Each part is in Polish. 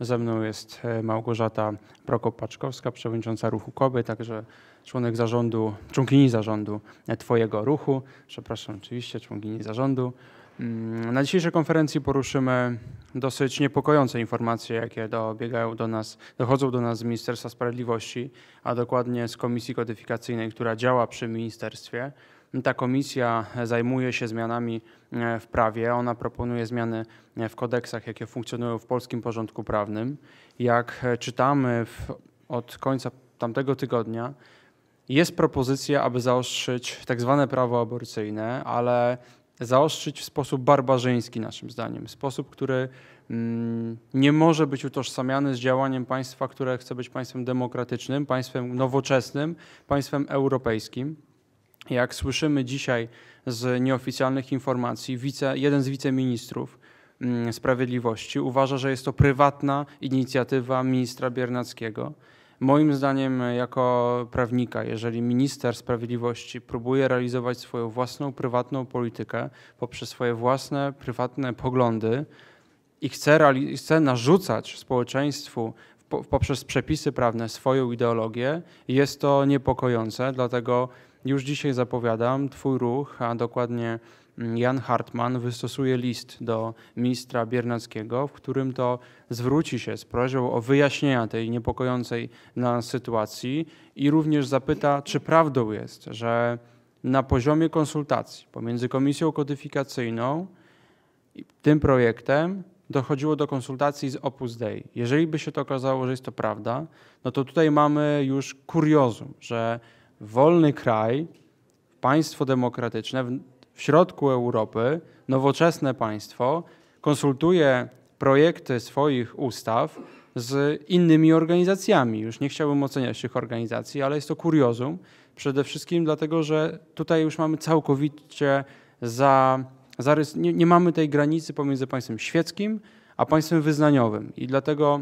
Ze mną jest e, Małgorzata Prokopaczkowska, przewodnicząca ruchu KOBY, także członek zarządu, członkini zarządu e, Twojego ruchu. Przepraszam, oczywiście, członkini zarządu. Mm, na dzisiejszej konferencji poruszymy dosyć niepokojące informacje, jakie dobiegają do nas, dochodzą do nas z Ministerstwa Sprawiedliwości, a dokładnie z Komisji Kodyfikacyjnej, która działa przy ministerstwie. Ta komisja zajmuje się zmianami e, w prawie. Ona proponuje zmiany e, w kodeksach, jakie funkcjonują w polskim porządku prawnym. Jak e, czytamy w, od końca tamtego tygodnia, jest propozycja, aby zaostrzyć tak zwane prawo aborcyjne, ale zaostrzyć w sposób barbarzyński, naszym zdaniem. Sposób, który mm, nie może być utożsamiany z działaniem państwa, które chce być państwem demokratycznym, państwem nowoczesnym, państwem europejskim. Jak słyszymy dzisiaj z nieoficjalnych informacji, wice, jeden z wiceministrów mm, Sprawiedliwości uważa, że jest to prywatna inicjatywa ministra Biernackiego. Moim zdaniem, e, jako prawnika, jeżeli minister sprawiedliwości próbuje realizować swoją własną prywatną politykę poprzez swoje własne prywatne poglądy i chce, chce narzucać społeczeństwu poprzez przepisy prawne swoją ideologię. Jest to niepokojące, dlatego już dzisiaj zapowiadam, twój ruch, a dokładnie mm, Jan Hartman wystosuje list do ministra Biernackiego, w którym to zwróci się z prośbą o wyjaśnienia tej niepokojącej na sytuacji i również zapyta, czy prawdą jest, że na poziomie konsultacji pomiędzy Komisją Kodyfikacyjną i tym projektem dochodziło do konsultacji z Opus Dei. Jeżeli by się to okazało, że jest to prawda, no to tutaj mamy już kuriozum, że wolny kraj, państwo demokratyczne w środku Europy, nowoczesne państwo, konsultuje projekty swoich ustaw z innymi organizacjami. Już nie chciałbym oceniać tych organizacji, ale jest to kuriozum. Przede wszystkim dlatego, że tutaj już mamy całkowicie za zarys, nie, nie mamy tej granicy pomiędzy państwem świeckim a państwem wyznaniowym. I dlatego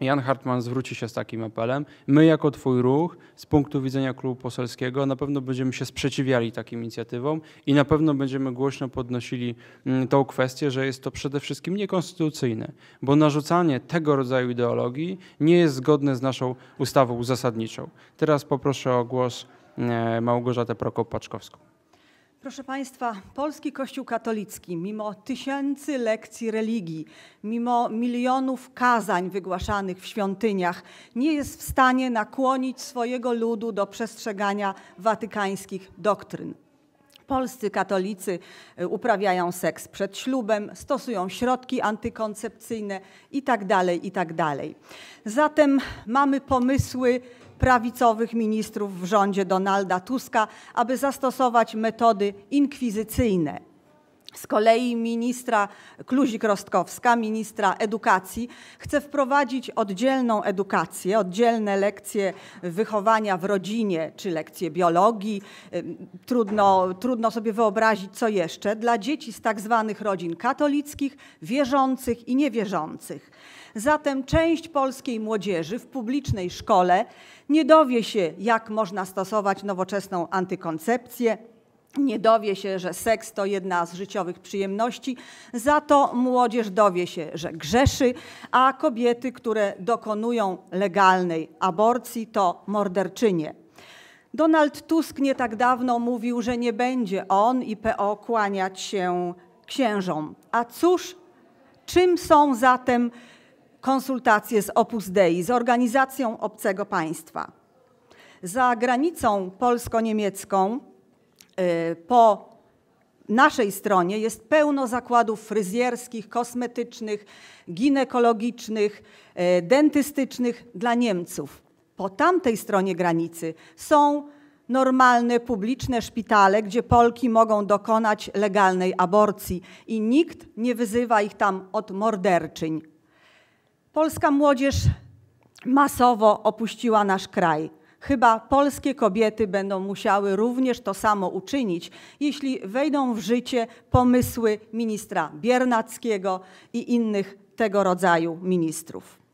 Jan Hartman zwróci się z takim apelem. My, jako Twój ruch, z punktu widzenia klubu poselskiego, na pewno będziemy się sprzeciwiali takim inicjatywom i na pewno będziemy głośno podnosili mm, tą kwestię, że jest to przede wszystkim niekonstytucyjne, bo narzucanie tego rodzaju ideologii nie jest zgodne z naszą ustawą zasadniczą. Teraz poproszę o głos e, Małgorzatę Prokop-Paczkowską. Proszę Państwa, polski Kościół katolicki, mimo tysięcy lekcji religii, mimo milionów kazań wygłaszanych w świątyniach, nie jest w stanie nakłonić swojego ludu do przestrzegania watykańskich doktryn. Polscy katolicy y, uprawiają seks przed ślubem, stosują środki antykoncepcyjne itd. Tak itd. Tak Zatem mamy pomysły prawicowych ministrów w rządzie Donalda Tuska, aby zastosować metody inkwizycyjne z kolei ministra Kluzik-Rostkowska, ministra edukacji, chce wprowadzić oddzielną edukację, oddzielne lekcje wychowania w rodzinie, czy lekcje biologii. Trudno, trudno sobie wyobrazić, co jeszcze, dla dzieci z tak zwanych rodzin katolickich, wierzących i niewierzących. Zatem część polskiej młodzieży w publicznej szkole nie dowie się, jak można stosować nowoczesną antykoncepcję, nie dowie się, że seks to jedna z życiowych przyjemności, za to młodzież dowie się, że grzeszy, a kobiety, które dokonują legalnej aborcji, to morderczynie. Donald Tusk nie tak dawno mówił, że nie będzie on i PO kłaniać się księżom. A cóż, czym są zatem konsultacje z Opus Dei, z organizacją obcego państwa? Za granicą polsko-niemiecką Y, po naszej stronie jest pełno zakładów fryzjerskich, kosmetycznych, ginekologicznych, y, dentystycznych dla Niemców. Po tamtej stronie granicy są normalne publiczne szpitale, gdzie Polki mogą dokonać legalnej aborcji i nikt nie wyzywa ich tam od morderczyń. Polska młodzież masowo opuściła nasz kraj. Chyba polskie kobiety będą musiały również to samo uczynić, jeśli wejdą w życie pomysły ministra Biernackiego i innych tego rodzaju ministrów.